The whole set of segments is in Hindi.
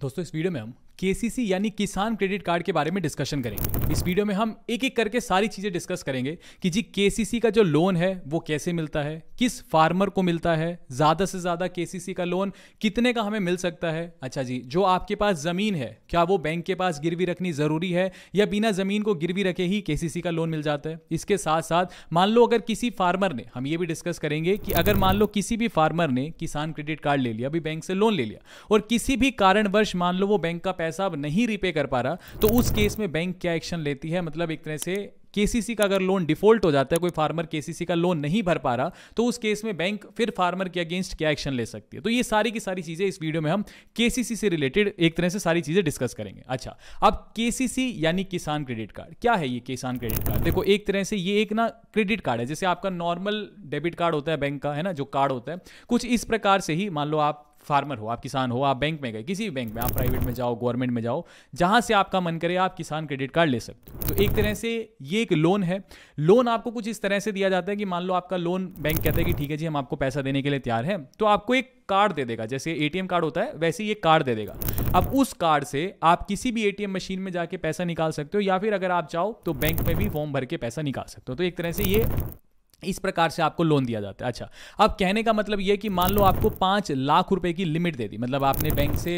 दोस्तों इस वीडियो में हम केसीसी यानी किसान क्रेडिट कार्ड के बारे में डिस्कशन करेंगे इस वीडियो में हम एक एक करके सारी चीज़ें डिस्कस करेंगे कि जी केसीसी का जो लोन है वो कैसे मिलता है किस फार्मर को मिलता है ज़्यादा से ज़्यादा केसीसी का लोन कितने का हमें मिल सकता है अच्छा जी जो आपके पास ज़मीन है क्या वो बैंक के पास गिरवी रखनी ज़रूरी है या बिना ज़मीन को गिरवी रखे ही केसीसी का लोन मिल जाता है इसके साथ साथ मान लो अगर किसी फार्मर ने हम ये भी डिस्कस करेंगे कि अगर मान लो किसी भी फार्मर ने किसान क्रेडिट कार्ड ले लिया अभी बैंक से लोन ले लिया और किसी भी कारणवश मान लो वो बैंक का पैसा पैसा अब नहीं रिपे कर पा रहा तो उस केस में बैंक क्या एक्शन लेती है मतलब एक तरह से केसीसी का अगर लोन डिफॉल्ट हो जाता है कोई फार्मर केसीसी का लोन नहीं भर पा रहा तो उस केस में बैंक फिर फार्मर के अगेंस्ट क्या एक्शन ले सकती है तो ये सारी की सारी चीजें इस वीडियो में हम केसीसी से रिलेटेड एक तरह से सारी चीजें डिस्कस करेंगे अच्छा अब केसीसी यानी किसान क्रेडिट कार्ड क्या है ये किसान क्रेडिट कार्ड देखो एक तरह से ये एक ना क्रेडिट कार्ड है जैसे आपका नॉर्मल डेबिट कार्ड होता है बैंक का है ना जो कार्ड होता है कुछ इस प्रकार से ही मान लो आप फार्मर हो आप किसान हो आप बैंक में गए किसी भी बैंक में आप प्राइवेट में जाओ गवर्नमेंट में जाओ जहां से आपका मन करे आप किसान क्रेडिट कार्ड ले सकते हो तो एक तरह से ये एक लोन है लोन आपको कुछ इस तरह से दिया जाता है कि मान लो आपका लोन बैंक कहता है कि ठीक है जी हम आपको पैसा देने के लिए तैयार हैं तो आपको एक कार्ड दे देगा जैसे एटीएम कार्ड होता है वैसे ये कार्ड दे देगा अब उस कार्ड से आप किसी भी एटीएम मशीन में जाके पैसा निकाल सकते हो या फिर अगर आप चाहो तो बैंक में भी फॉर्म भर के पैसा निकाल सकते हो तो एक तरह से ये इस प्रकार से आपको लोन दिया जाता है अच्छा अब कहने का मतलब यह कि मान लो आपको पांच लाख रुपए की लिमिट दे दी मतलब आपने बैंक से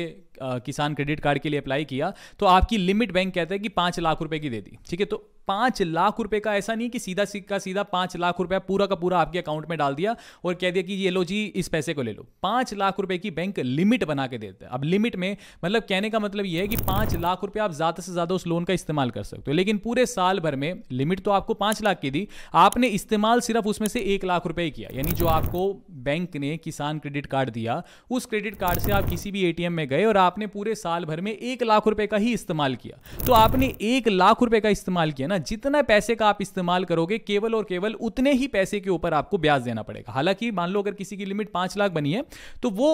किसान क्रेडिट कार्ड के लिए अप्लाई किया तो आपकी लिमिट बैंक कहता है कि पांच लाख रुपए की दे दी ठीक है तो पांच लाख रुपए का ऐसा नहीं कि सीधा सीधा सीधा पांच लाख रुपया पूरा का पूरा आपके अकाउंट में डाल दिया और कह दिया कि ये लो जी इस पैसे को ले लो पांच लाख रुपए की बैंक लिमिट बना के देते हैं अब लिमिट में मतलब कहने का मतलब यह है कि पांच लाख रुपए आप ज्यादा से ज्यादा उस लोन का इस्तेमाल कर सकते हो लेकिन पूरे साल भर में लिमिट तो आपको पांच लाख की दी आपने इस्तेमाल सिर्फ उसमें से एक लाख रुपए किया यानी जो आपको बैंक ने किसान क्रेडिट कार्ड दिया उस क्रेडिट कार्ड से आप किसी भी एटीएम में गए और आपने पूरे साल भर में एक लाख रुपए का ही इस्तेमाल किया तो आपने एक लाख रुपए का इस्तेमाल किया ना जितना पैसे का आप इस्तेमाल करोगे केवल और केवल उतने ही पैसे के ऊपर आपको ब्याज देना पड़ेगा हालांकि मान लो अगर किसी की लिमिट पांच लाख बनी है तो वो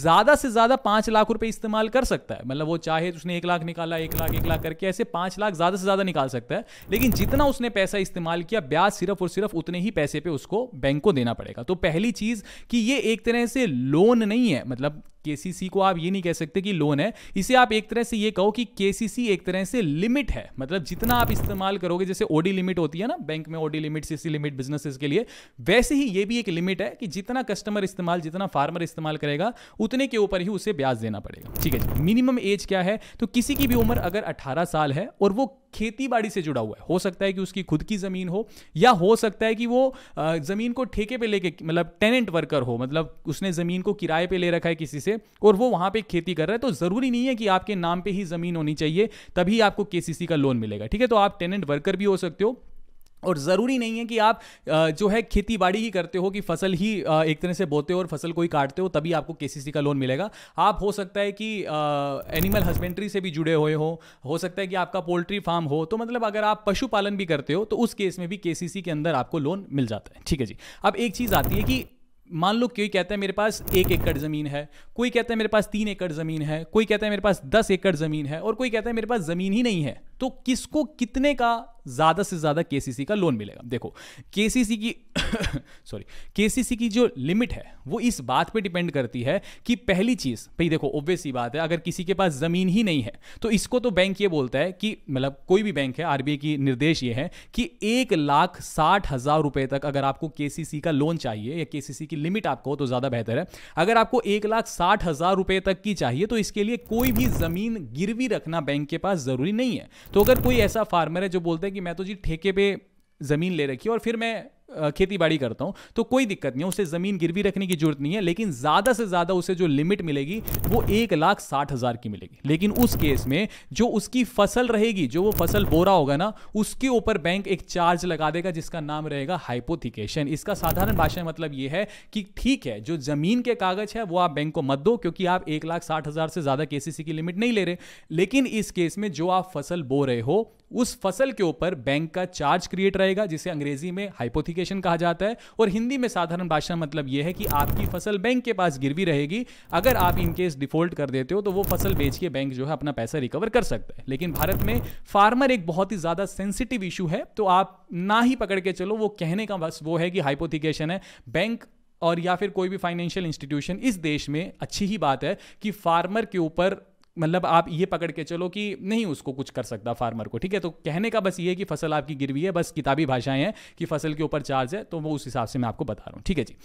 ज्यादा से ज्यादा पांच लाख रुपए इस्तेमाल कर सकता है मतलब वो चाहे तो उसने एक लाख निकाला एक लाख एक लाख करके ऐसे पांच लाख ज्यादा से ज्यादा निकाल सकता है लेकिन जितना उसने पैसा इस्तेमाल किया ब्याज सिर्फ और सिर्फ उतने ही पैसे पे उसको बैंक को देना पड़ेगा तो पहली चीज कि ये एक तरह से लोन नहीं है मतलब केसीसी को आप ये नहीं कह सकते कि लोन है इसे आप एक तरह से ये कहो कि केसीसी एक तरह से लिमिट है मतलब जितना आप इस्तेमाल करोगे जैसे ओडी लिमिट होती है ना बैंक में OD limit CC limit businesses के लिए वैसे ही ये भी एक लिमिट है कि जितना कस्टमर इस्तेमाल जितना फार्मर इस्तेमाल करेगा उतने के ऊपर ही उसे ब्याज देना पड़ेगा ठीक है मिनिमम एज क्या है तो किसी की भी उम्र अगर अठारह साल है और वो खेती बाड़ी से जुड़ा हुआ है हो सकता है कि उसकी खुद की ज़मीन हो या हो सकता है कि वो ज़मीन को ठेके पे लेके मतलब टेनेंट वर्कर हो मतलब उसने ज़मीन को किराए पे ले रखा है किसी से और वो वहां पे खेती कर रहा है तो ज़रूरी नहीं है कि आपके नाम पे ही ज़मीन होनी चाहिए तभी आपको केसीसी का लोन मिलेगा ठीक है तो आप टेनेंट वर्कर भी हो सकते हो और ज़रूरी नहीं है कि आप जो है खेती बाड़ी ही करते हो कि फसल ही एक तरह से बोते हो और फसल को ही काटते हो तभी आपको के का लोन मिलेगा आप हो सकता है कि एनिमल हस्बेंड्री से भी जुड़े हुए हो हो सकता है कि आपका पोल्ट्री फार्म हो तो मतलब अगर आप पशुपालन भी करते हो तो उस केस में भी के के अंदर आपको लोन मिल जाता है ठीक है जी अब एक चीज़ आती है कि मान लो कोई कहता है मेरे पास एक एकड़ ज़मीन है कोई कहता है मेरे पास तीन एकड़ ज़मीन है कोई कहता है मेरे पास दस एकड़ ज़मीन है और कोई कहता है मेरे पास ज़मीन ही नहीं है तो किसको कितने का ज़्यादा से ज़्यादा केसीसी का लोन मिलेगा देखो केसीसी की सॉरी केसीसी की जो लिमिट है वो इस बात पे डिपेंड करती है कि पहली चीज़ भाई देखो ऑब्वियस ही बात है अगर किसी के पास ज़मीन ही नहीं है तो इसको तो बैंक ये बोलता है कि मतलब कोई भी बैंक है आरबीआई की निर्देश ये है कि एक लाख साठ हज़ार रुपए तक अगर आपको केसीसी का लोन चाहिए या केसीसी की लिमिट आपको हो तो ज़्यादा बेहतर है अगर आपको एक लाख साठ हज़ार रुपए तक की चाहिए तो इसके लिए कोई भी ज़मीन गिरवी रखना बैंक के पास ज़रूरी नहीं है तो अगर कोई ऐसा फार्मर है जो बोलता है कि मैं तो जी ठेके पे ज़मीन ले रखी है और फिर मैं खेती बाड़ी करता हूं तो कोई दिक्कत नहीं है उसे ज़मीन गिरवी रखने की जरूरत नहीं है लेकिन ज़्यादा से ज़्यादा उसे जो लिमिट मिलेगी वो एक लाख साठ हज़ार की मिलेगी लेकिन उस केस में जो उसकी फसल रहेगी जो वो फसल बोरा होगा ना उसके ऊपर बैंक एक चार्ज लगा देगा जिसका नाम रहेगा हाइपोथिकेशन इसका साधारण भाषा में मतलब ये है कि ठीक है जो ज़मीन के कागज़ है वो आप बैंक को मत दो क्योंकि आप एक लाख साठ हज़ार से ज़्यादा केसीसी की लिमिट नहीं ले रहे लेकिन इस केस में जो आप फसल बो रहे हो उस फसल के ऊपर बैंक का चार्ज क्रिएट रहेगा जिसे अंग्रेजी में हाइपोथिकेशन कहा जाता है और हिंदी में साधारण भाषा मतलब यह है कि आपकी फसल बैंक के पास गिरवी रहेगी अगर आप इनकेस डिफॉल्ट कर देते हो तो वो फसल बेच के बैंक जो है अपना पैसा रिकवर कर सकता है लेकिन भारत में फार्मर एक बहुत ही ज़्यादा सेंसिटिव इशू है तो आप ना ही पकड़ के चलो वो कहने का बस वो है कि हाइपोथिकेशन है बैंक और या फिर कोई भी फाइनेंशियल इंस्टीट्यूशन इस देश में अच्छी ही बात है कि फार्मर के ऊपर मतलब आप ये पकड़ के चलो कि नहीं उसको कुछ कर सकता फार्मर को ठीक है तो कहने का बस ये है कि फसल आपकी गिरवी है बस किताबी भाषाएं हैं कि फसल के ऊपर चार्ज है तो वो उस हिसाब से मैं आपको बता रहा हूँ ठीक है जी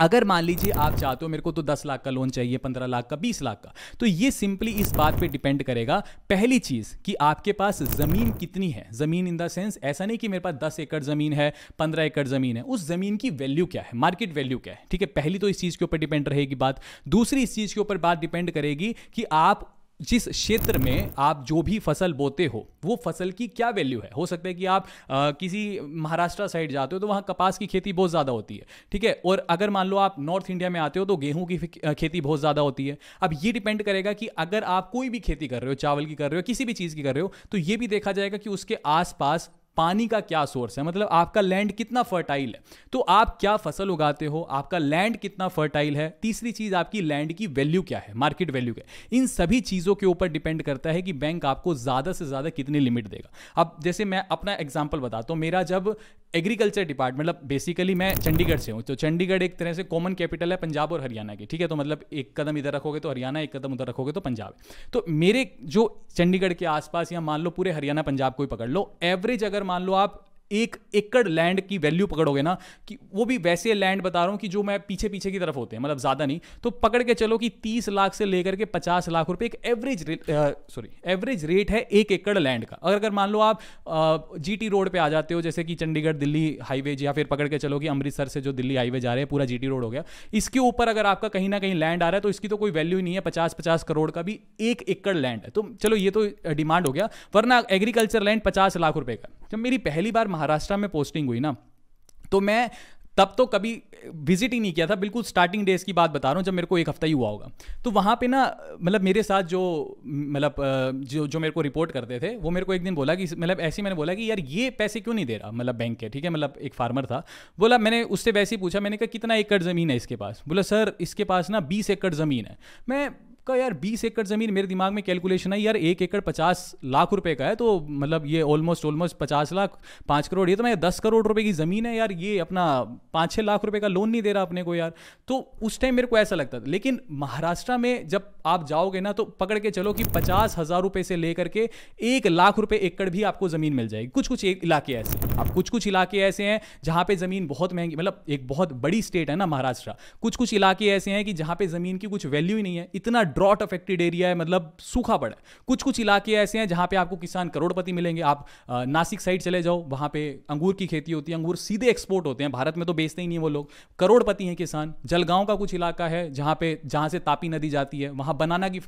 अगर मान लीजिए आप चाहते हो मेरे को तो 10 लाख का लोन चाहिए 15 लाख का 20 लाख का तो ये सिंपली इस बात पे डिपेंड करेगा पहली चीज़ कि आपके पास ज़मीन कितनी है ज़मीन इन द सेंस ऐसा नहीं कि मेरे पास 10 एकड़ ज़मीन है 15 एकड़ ज़मीन है उस ज़मीन की वैल्यू क्या है मार्केट वैल्यू क्या है ठीक है पहली तो इस चीज़ के ऊपर डिपेंड रहेगी बात दूसरी इस चीज़ के ऊपर बात डिपेंड करेगी कि आप जिस क्षेत्र में आप जो भी फसल बोते हो वो फसल की क्या वैल्यू है हो सकता है कि आप आ, किसी महाराष्ट्र साइड जाते हो तो वहाँ कपास की खेती बहुत ज़्यादा होती है ठीक है और अगर मान लो आप नॉर्थ इंडिया में आते हो तो गेहूं की खेती बहुत ज़्यादा होती है अब ये डिपेंड करेगा कि अगर आप कोई भी खेती कर रहे हो चावल की कर रहे हो किसी भी चीज़ की कर रहे हो तो ये भी देखा जाएगा कि उसके आसपास पानी का क्या सोर्स है मतलब आपका लैंड कितना फर्टाइल है तो आप क्या फसल उगाते हो आपका लैंड कितना फर्टाइल है तीसरी चीज आपकी लैंड की वैल्यू क्या है मार्केट वैल्यू क्या है इन सभी चीज़ों के ऊपर डिपेंड करता है कि बैंक आपको ज़्यादा से ज़्यादा कितनी लिमिट देगा अब जैसे मैं अपना एग्जाम्पल बताता हूँ मेरा जब एग्रीकल्चर डिपार्टमेंट मतलब बेसिकली मैं चंडीगढ़ से हूँ तो चंडीगढ़ एक तरह से कॉमन कैपिटल है पंजाब और हरियाणा की ठीक है तो मतलब एक कदम इधर रखोगे तो हरियाणा एक कदम उधर रखोगे तो पंजाब तो मेरे जो चंडीगढ़ के आसपास या मान लो पूरे हरियाणा पंजाब को ही पकड़ लो एवरेज अगर मान लो आप एक एकड़ लैंड की वैल्यू पकड़ोगे ना कि वो भी वैसे लैंड बता रहा हूँ कि जो मैं पीछे पीछे की तरफ होते हैं मतलब ज़्यादा नहीं तो पकड़ के चलो कि तीस लाख से लेकर के पचास लाख रुपए एक एवरेज सॉरी एवरेज रेट है एक एकड़ लैंड का अगर अगर मान लो आप जी रोड पर आ जाते हो जैसे कि चंडीगढ़ दिल्ली हाईवे या फिर पकड़ के चलो कि अमृतसर से जो दिल्ली हाईवे जा रहे हैं पूरा जी रोड हो गया इसके ऊपर अगर आपका कहीं ना कहीं लैंड आ रहा है तो इसकी तो कोई वैल्यू ही नहीं है पचास पचास करोड़ का भी एक एकड़ लैंड है तो चलो ये तो डिमांड हो गया वरना एग्रीकल्चर लैंड पचास लाख रुपए का जब मेरी पहली बार महाराष्ट्र में पोस्टिंग हुई ना तो मैं तब तो कभी विजिट ही नहीं किया था बिल्कुल स्टार्टिंग डेज की बात बता रहा हूँ जब मेरे को एक हफ्ता ही हुआ होगा तो वहाँ पे ना मतलब मेरे साथ जो मतलब जो जो मेरे को रिपोर्ट करते थे वो मेरे को एक दिन बोला कि मतलब ऐसे मैंने बोला कि यार ये पैसे क्यों नहीं दे रहा मतलब बैंक के ठीक है मतलब एक फार्मर था बोला मैंने उससे वैसे ही पूछा मैंने कहा कितना एकड़ ज़मीन है इसके पास बोला सर इसके पास ना बीस एकड़ ज़मीन है मैं कहा यार बीस एकड़ ज़मीन मेरे दिमाग में कैलकुलेशन है यार एक एकड़ पचास लाख रुपए का है तो मतलब ये ऑलमोस्ट ऑलमोस्ट पचास लाख पांच करोड़ ये तो मैं दस करोड़ रुपए की ज़मीन है यार ये अपना पाँच छह लाख रुपए का लोन नहीं दे रहा अपने को यार तो उस टाइम मेरे को ऐसा लगता था लेकिन महाराष्ट्र में जब आप जाओगे ना तो पकड़ के चलो कि पचास हज़ार रुपये से लेकर के एक लाख रुपये एकड़ भी आपको ज़मीन मिल जाएगी कुछ कुछ इलाके ऐसे आप कुछ कुछ इलाके ऐसे हैं जहाँ पे ज़मीन बहुत महंगी मतलब एक बहुत बड़ी स्टेट है ना महाराष्ट्र कुछ कुछ इलाके ऐसे हैं कि जहाँ पे ज़मीन की कुछ वैल्यू ही नहीं है इतना ड्रॉट अफेक्टेड एरिया है मतलब सूखा पड़ा है कुछ कुछ इलाके ऐसे हैं जहाँ पे आपको किसान करोड़पति मिलेंगे आप नासिक साइड चले जाओ वहाँ पे अंगूर की खेती होती है अंगूर सीधे एक्सपोर्ट होते हैं भारत में तो बेचते ही नहीं वो लोग करोड़पति हैं किसान जलगांव का कुछ इलाका है जहाँ पे जहाँ से तापी नदी जाती है वहाँ बनाना की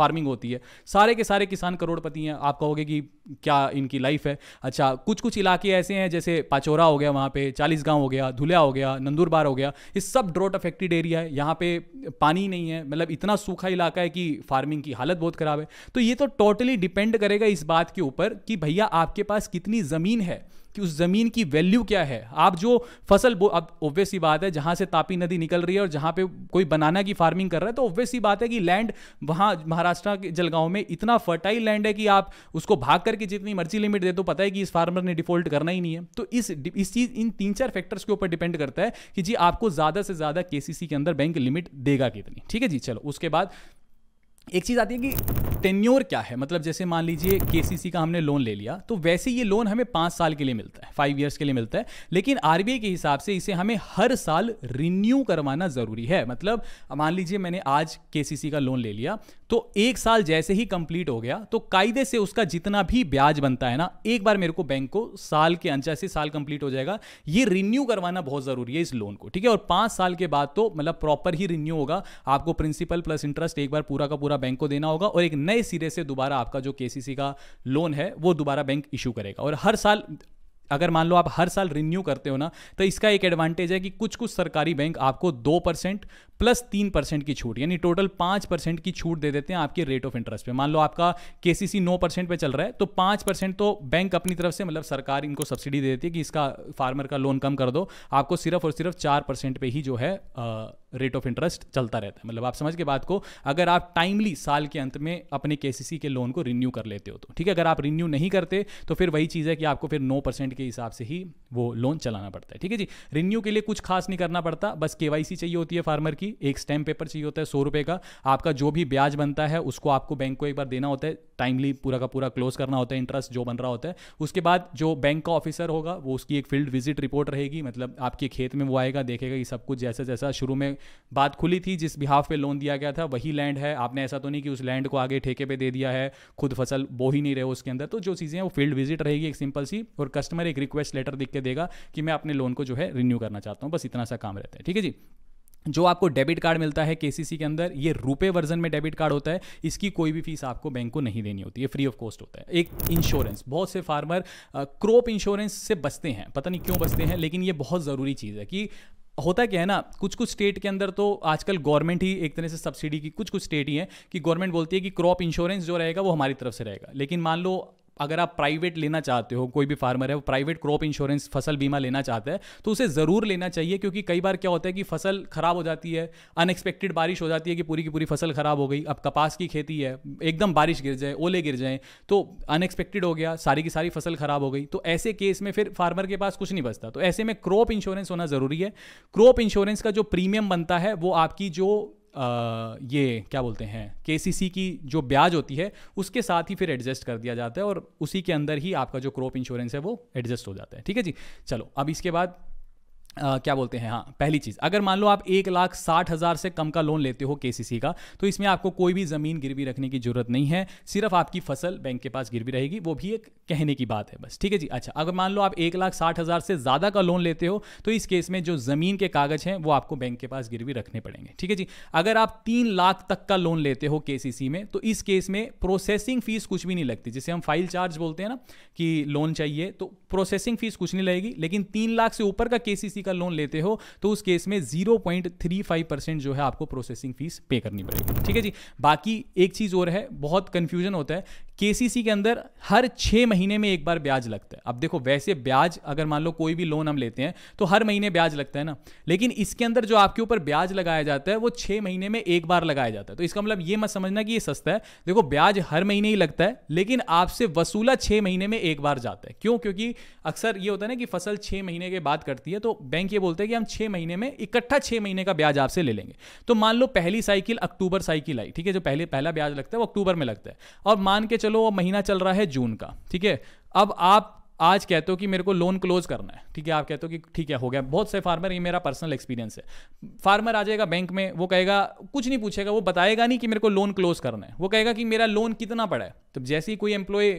फार्मिंग होती है सारे के सारे किसान करोड़पति हैं आप कहोगे कि क्या इनकी लाइफ है अच्छा कुछ कुछ इलाके ऐसे हैं जैसे पाचोरा हो गया वहाँ पे चालीस गाँव हो गया धुलिया हो गया नंदूरबार हो गया ये सब ड्रॉट अफेक्टेड एरिया है यहाँ पे पानी नहीं है मतलब इतना सूखा इलाका इलाका है कि फार्मिंग की हालत बहुत ख़राब है तो ये तो टोटली डिपेंड करेगा इस बात के ऊपर कि भैया आपके पास कितनी ज़मीन है कि उस ज़मीन की वैल्यू क्या है आप जो फसल अब ऑब्वियस ही बात है जहां से तापी नदी निकल रही है और जहां पे कोई बनाना की फार्मिंग कर रहा है तो ऑब्वियस ही बात है कि लैंड वहां महाराष्ट्र के जलगांव में इतना फर्टाइल लैंड है कि आप उसको भाग करके जितनी मर्जी लिमिट दे दो तो पता है कि इस फार्मर ने डिफॉल्ट करना ही नहीं है तो इस इस चीज़ इन तीन चार फैक्टर्स के ऊपर डिपेंड करता है कि जी आपको ज़्यादा से ज़्यादा के के अंदर बैंक लिमिट देगा कितनी ठीक है जी चलो उसके बाद एक चीज़ आती है कि टेन्योर क्या है मतलब जैसे मान लीजिए के का हमने लोन ले लिया तो वैसे ये लोन हमें पाँच साल के लिए मिलता है फाइव ईयर्स के लिए मिलता है लेकिन आर के हिसाब से इसे हमें हर साल रिन्यू करवाना ज़रूरी है मतलब मान लीजिए मैंने आज के का लोन ले लिया तो एक साल जैसे ही कंप्लीट हो गया तो कायदे से उसका जितना भी ब्याज बनता है ना एक बार मेरे को बैंक को साल के अंचा से साल कंप्लीट हो जाएगा ये रिन्यू करवाना बहुत ज़रूरी है इस लोन को ठीक है और पाँच साल के बाद तो मतलब प्रॉपर ही रिन्यू होगा आपको प्रिंसिपल प्लस इंटरेस्ट एक बार पूरा का पूरा दोबारा बैंक को देना होगा और एक नए सिरे से दोबारा आपका जो के का लोन है वो दोबारा बैंक इशू करेगा और हर साल अगर मान लो आप हर साल रिन्यू करते हो ना तो इसका एक एडवांटेज है कि कुछ कुछ सरकारी बैंक आपको दो परसेंट प्लस तीन परसेंट की छूट यानी टोटल पाँच परसेंट की छूट दे देते हैं आपके रेट ऑफ इंटरेस्ट पे मान लो आपका केसीसी नौ परसेंट पे चल रहा है तो पाँच परसेंट तो बैंक अपनी तरफ से मतलब सरकार इनको सब्सिडी दे देती है कि इसका फार्मर का लोन कम कर दो आपको सिर्फ और सिर्फ चार परसेंट पे ही जो है रेट ऑफ इंटरेस्ट चलता रहता है मतलब आप समझ के बात को अगर आप टाइमली साल के अंत में अपने केसीसी के लोन को रिन्यू कर लेते हो तो ठीक है अगर आप रिन्यू नहीं करते तो फिर वही चीज़ है कि आपको फिर नौ परसेंट के हिसाब से ही वो लोन चलाना पड़ता है ठीक है जी रिन्यू के लिए कुछ खास नहीं करना पड़ता बस के चाहिए होती है फार्मर की की एक स्टैम्प पेपर चाहिए होता है सौ रुपये का आपका जो भी ब्याज बनता है उसको आपको बैंक को एक बार देना होता है टाइमली पूरा का पूरा क्लोज करना होता है इंटरेस्ट जो बन रहा होता है उसके बाद जो बैंक का ऑफिसर होगा वो उसकी एक फील्ड विजिट रिपोर्ट रहेगी मतलब आपके खेत में वो आएगा देखेगा कि सब कुछ जैसा जैसा शुरू में बात खुली थी जिस बिहाफ पे लोन दिया गया था वही लैंड है आपने ऐसा तो नहीं कि उस लैंड को आगे ठेके पे दे दिया है खुद फसल बो ही नहीं रहे उसके अंदर तो जो चीज़ें हैं वो फील्ड विजिट रहेगी एक सिंपल सी और कस्टमर एक रिक्वेस्ट लेटर लिख के देगा कि मैं अपने लोन को जो है रिन्यू करना चाहता हूँ बस इतना सा काम रहता है ठीक है जी जो आपको डेबिट कार्ड मिलता है केसीसी के अंदर ये रुपए वर्जन में डेबिट कार्ड होता है इसकी कोई भी फीस आपको बैंक को नहीं देनी होती है फ्री ऑफ कॉस्ट होता है एक इंश्योरेंस बहुत से फार्मर क्रॉप इंश्योरेंस से बचते हैं पता नहीं क्यों बचते हैं लेकिन ये बहुत ज़रूरी चीज़ है कि होता क्या है ना कुछ कुछ स्टेट के अंदर तो आजकल गवर्नमेंट ही एक तरह से सब्सिडी की कुछ कुछ स्टेट ही हैं कि गवर्नमेंट बोलती है कि क्रॉप इंश्योरेंस जो रहेगा वो हमारी तरफ से रहेगा लेकिन मान लो अगर आप प्राइवेट लेना चाहते हो कोई भी फार्मर है वो प्राइवेट क्रॉप इंश्योरेंस फसल बीमा लेना चाहता है तो उसे ज़रूर लेना चाहिए क्योंकि कई बार क्या होता है कि फसल ख़राब हो जाती है अनएक्सपेक्टेड बारिश हो जाती है कि पूरी की पूरी फसल ख़राब हो गई अब कपास की खेती है एकदम बारिश गिर जाए ओले गिर जाए तो अनएक्सपेक्टेड हो गया सारी की सारी फसल ख़राब हो गई तो ऐसे केस में फिर फार्मर के पास कुछ नहीं बचता तो ऐसे में क्रॉप इंश्योरेंस होना ज़रूरी है क्रॉप इंश्योरेंस का जो प्रीमियम बनता है वो आपकी जो ये क्या बोलते हैं के की जो ब्याज होती है उसके साथ ही फिर एडजस्ट कर दिया जाता है और उसी के अंदर ही आपका जो क्रॉप इंश्योरेंस है वो एडजस्ट हो जाता है ठीक है जी चलो अब इसके बाद Uh, क्या बोलते हैं हाँ पहली चीज़ अगर मान लो आप एक लाख साठ हज़ार से कम का लोन लेते हो के का तो इसमें आपको कोई भी ज़मीन गिरवी रखने की ज़रूरत नहीं है सिर्फ आपकी फसल बैंक के पास गिरवी रहेगी वो भी एक कहने की बात है बस ठीक है जी अच्छा अगर मान लो आप एक लाख साठ हज़ार से ज़्यादा का लोन लेते हो तो इस केस में जो ज़मीन के कागज़ हैं वो आपको बैंक के पास गिरवी रखने पड़ेंगे ठीक है जी अगर आप तीन लाख तक का लोन लेते हो के में तो इस केस में प्रोसेसिंग फ़ीस कुछ भी नहीं लगती जिसे हम फाइल चार्ज बोलते हैं ना कि लोन चाहिए तो प्रोसेसिंग फ़ीस कुछ नहीं लगेगी लेकिन तीन लाख से ऊपर का के का लोन लेते हो तो उस केस में zero point three five percent जो है आपको प्रोसेसिंग फीस पे करनी पड़ेगी ठीक है जी बाकी एक चीज़ और है बहुत कंफ्यूजन होता है केसीसी के अंदर हर छह महीने में एक बार ब्याज लगता है अब देखो वैसे ब्याज अगर मान लो कोई भी लोन हम लेते हैं तो हर महीने ब्याज लगता है ना लेकिन इसके अंदर जो आपके ऊपर ब्याज लगाया जाता है वो छह महीने में एक बार लगाया जाता है तो इसका मतलब ये मत समझना कि ये सस्ता है देखो ब्याज हर महीने ही लगता है लेकिन आपसे वसूला छह महीने में एक बार जाता है क्यों क्योंकि अक्सर ये होता है ना कि फसल छह महीने के बाद करती है तो बैंक ये बोलते हैं कि हम छह महीने में इकट्ठा छह महीने का ब्याज आपसे ले लेंगे तो मान लो पहली साइकिल अक्टूबर साइकिल आई ठीक है जो पहले पहला ब्याज लगता है वो अक्टूबर में लगता है और मान के चलो वो महीना चल रहा है जून का ठीक है अब आप आज कहते हो कि मेरे को लोन क्लोज करना है ठीक है आप कहते हो कि ठीक है हो गया बहुत से फार्मर ये मेरा पर्सनल एक्सपीरियंस है फार्मर आ जाएगा बैंक में वो कहेगा कुछ नहीं पूछेगा वो बताएगा नहीं कि मेरे को लोन क्लोज करना है वो कहेगा कि मेरा लोन कितना पड़ा है तो जैसे ही कोई एम्प्लॉय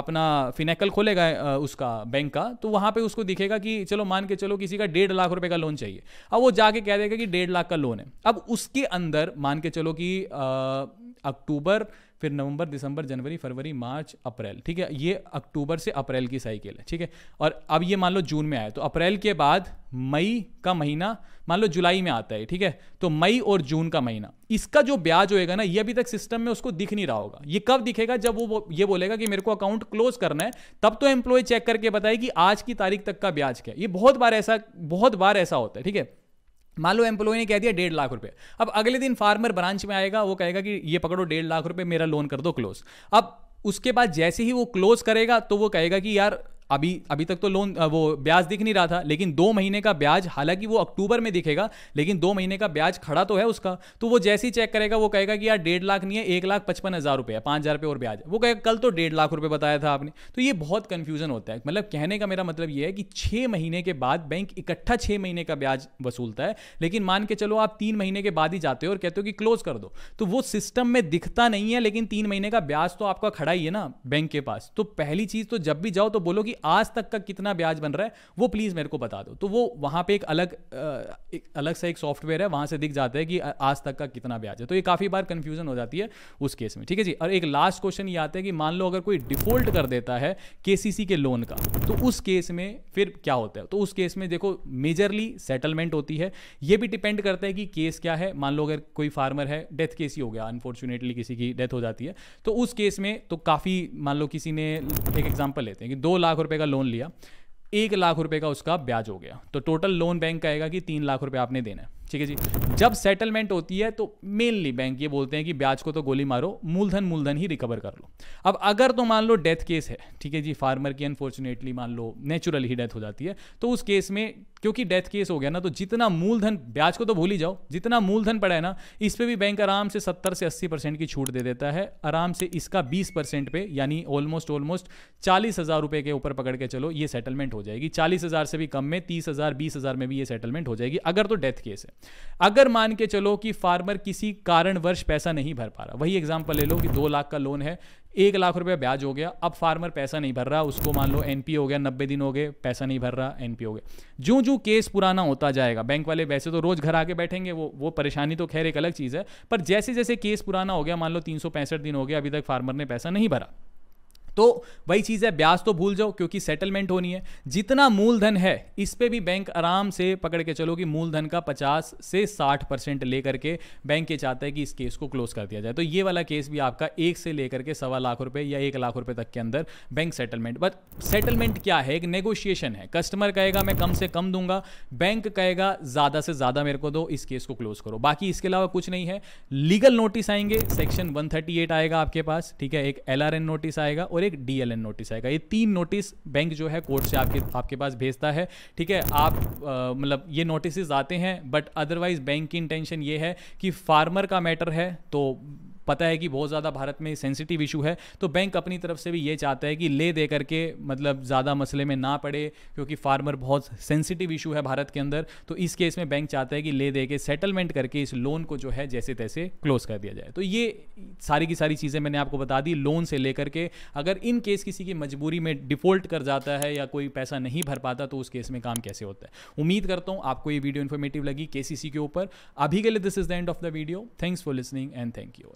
अपना फिनेकल खोलेगा उसका बैंक का तो वहाँ पर उसको दिखेगा कि चलो मान के चलो किसी का डेढ़ लाख रुपये का लोन चाहिए अब वो जाके कह देगा कि डेढ़ लाख का लोन है अब उसके अंदर मान के चलो कि अक्टूबर फिर नवंबर दिसंबर जनवरी फरवरी मार्च अप्रैल ठीक है ये अक्टूबर से अप्रैल की साइकिल है ठीक है और अब ये मान लो जून में आया तो अप्रैल के बाद मई का महीना मान लो जुलाई में आता है ठीक है तो मई और जून का महीना इसका जो ब्याज होएगा ना ये अभी तक सिस्टम में उसको दिख नहीं रहा होगा ये कब दिखेगा जब वो ये बोलेगा कि मेरे को अकाउंट क्लोज करना है तब तो एम्प्लॉय चेक करके बताए कि आज की तारीख तक का ब्याज क्या ये बहुत बार ऐसा बहुत बार ऐसा होता है ठीक है मान लो एम्प्लॉय ने कह दिया डेढ़ लाख रुपए अब अगले दिन फार्मर ब्रांच में आएगा वो कहेगा कि ये पकड़ो डेढ़ लाख रुपए मेरा लोन कर दो क्लोज अब उसके बाद जैसे ही वो क्लोज करेगा तो वो कहेगा कि यार अभी अभी तक तो लोन वो ब्याज दिख नहीं रहा था लेकिन दो महीने का ब्याज हालांकि वो अक्टूबर में दिखेगा लेकिन दो महीने का ब्याज खड़ा तो है उसका तो वो जैसे ही चेक करेगा वो कहेगा कि यार डेढ़ लाख नहीं है एक लाख पचपन हज़ार रुपये पाँच हज़ार रुपये और ब्याज वो कहेगा कल तो डेढ़ लाख रुपये बताया था आपने तो ये बहुत कन्फ्यूजन होता है मतलब कहने का मेरा मतलब ये है कि छः महीने के बाद बैंक इकट्ठा छः महीने का ब्याज वसूलता है लेकिन मान के चलो आप तीन महीने के बाद ही जाते हो और कहते हो कि क्लोज कर दो तो वो सिस्टम में दिखता नहीं है लेकिन तीन महीने का ब्याज तो आपका खड़ा ही है ना बैंक के पास तो पहली चीज़ तो जब भी जाओ तो बोलो कि आज तक का कितना ब्याज बन रहा है वो प्लीज़ मेरे को बता दो तो वो वहाँ पे एक अलग एक अलग सा एक सॉफ्टवेयर है वहाँ से दिख जाता है कि आज तक का कितना ब्याज है तो ये काफ़ी बार कन्फ्यूजन हो जाती है उस केस में ठीक है जी और एक लास्ट क्वेश्चन ये आता है कि मान लो अगर कोई डिफॉल्ट कर देता है के के लोन का तो उस केस में फिर क्या होता है तो उस केस में देखो मेजरली सेटलमेंट होती है ये भी डिपेंड करता है कि केस क्या है मान लो अगर कोई फार्मर है डेथ केस ही हो गया अनफॉर्चुनेटली किसी की डेथ हो जाती है तो उस केस में तो काफ़ी मान लो किसी ने एक एग्जाम्पल लेते हैं कि दो लाख रुपए का लोन लिया एक लाख रुपए का उसका ब्याज हो गया तो टोटल लोन बैंक कहेगा कि तीन लाख रुपए आपने देना है ठीक है जी जब सेटलमेंट होती है तो मेनली बैंक ये बोलते हैं कि ब्याज को तो गोली मारो मूलधन मूलधन ही रिकवर कर लो अब अगर तो मान लो डेथ केस है ठीक है जी फार्मर की अनफॉर्चुनेटली मान लो नेचुरल ही डेथ हो जाती है तो उस केस में क्योंकि डेथ केस हो गया ना तो जितना मूलधन ब्याज को तो भूल ही जाओ जितना मूलधन पड़ा है ना इस पर भी बैंक आराम से सत्तर से अस्सी परसेंट की छूट दे देता है आराम से इसका बीस परसेंट पे यानी ऑलमोस्ट ऑलमोस्ट चालीस हज़ार रुपये के ऊपर पकड़ के चलो ये सेटलमेंट हो जाएगी चालीस हज़ार से भी कम में तीस हज़ार बीस हज़ार में भी ये सेटलमेंट हो जाएगी अगर तो डेथ केस है अगर मान के चलो कि फार्मर किसी कारणवश पैसा नहीं भर पा रहा वही एग्जाम्पल ले लो कि दो लाख का लोन है एक लाख रुपया ब्याज हो गया अब फार्मर पैसा नहीं भर रहा उसको मान लो एनपी हो गया नब्बे दिन हो गए पैसा नहीं भर रहा एनपी हो गया जो जो केस पुराना होता जाएगा बैंक वाले वैसे तो रोज घर आके बैठेंगे वो वो परेशानी तो खैर एक अलग चीज़ है पर जैसे जैसे केस पुराना हो गया मान लो तीन दिन हो गया अभी तक फार्मर ने पैसा नहीं भरा तो वही चीज़ है ब्याज तो भूल जाओ क्योंकि सेटलमेंट होनी है जितना मूलधन है इस पर भी बैंक आराम से पकड़ के चलो कि मूलधन का 50 से 60 परसेंट लेकर के बैंक ये चाहता है कि इस केस को क्लोज कर दिया जाए तो ये वाला केस भी आपका एक से लेकर के सवा लाख रुपए या एक लाख रुपए तक के अंदर बैंक सेटलमेंट बट सेटलमेंट क्या है एक नेगोशिएशन है कस्टमर कहेगा मैं कम से कम दूंगा बैंक कहेगा ज़्यादा से ज़्यादा मेरे को दो इस केस को क्लोज करो बाकी इसके अलावा कुछ नहीं है लीगल नोटिस आएंगे सेक्शन वन आएगा आपके पास ठीक है एक एल नोटिस आएगा और और एक डीएलएन नोटिस आएगा ये तीन नोटिस बैंक जो है कोर्ट से आपके आपके पास भेजता है ठीक है आप मतलब ये नोटिस आते हैं बट अदरवाइज बैंक की इंटेंशन ये है कि फार्मर का मैटर है तो पता है कि बहुत ज़्यादा भारत में सेंसिटिव इशू है तो बैंक अपनी तरफ से भी ये चाहता है कि ले दे करके मतलब ज़्यादा मसले में ना पड़े क्योंकि फार्मर बहुत सेंसिटिव इशू है भारत के अंदर तो इस केस में बैंक चाहता है कि ले दे के सेटलमेंट करके इस लोन को जो है जैसे तैसे क्लोज कर दिया जाए तो ये सारी की सारी चीज़ें मैंने आपको बता दी लोन से लेकर के अगर इन केस किसी की मजबूरी में डिफ़ॉल्ट कर जाता है या कोई पैसा नहीं भर पाता तो उस केस में काम कैसे होता है उम्मीद करता हूँ आपको ये वीडियो इन्फॉर्मेटिव लगी केसीसी के ऊपर अभी के लिए this is the end of the video thanks for listening and thank you